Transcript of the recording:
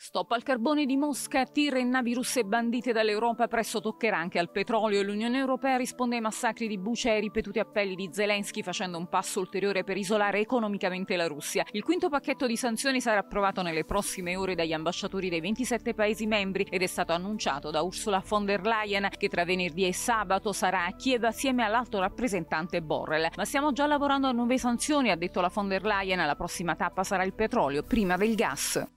Stop al carbone di Mosca, tira e navi russe bandite dall'Europa, presto toccherà anche al petrolio. L'Unione Europea risponde ai massacri di Buce e ai ripetuti appelli di Zelensky facendo un passo ulteriore per isolare economicamente la Russia. Il quinto pacchetto di sanzioni sarà approvato nelle prossime ore dagli ambasciatori dei 27 Paesi membri ed è stato annunciato da Ursula von der Leyen che tra venerdì e sabato sarà a Kiev assieme all'alto rappresentante Borrell. Ma stiamo già lavorando a nuove sanzioni, ha detto la von der Leyen. La prossima tappa sarà il petrolio, prima del gas.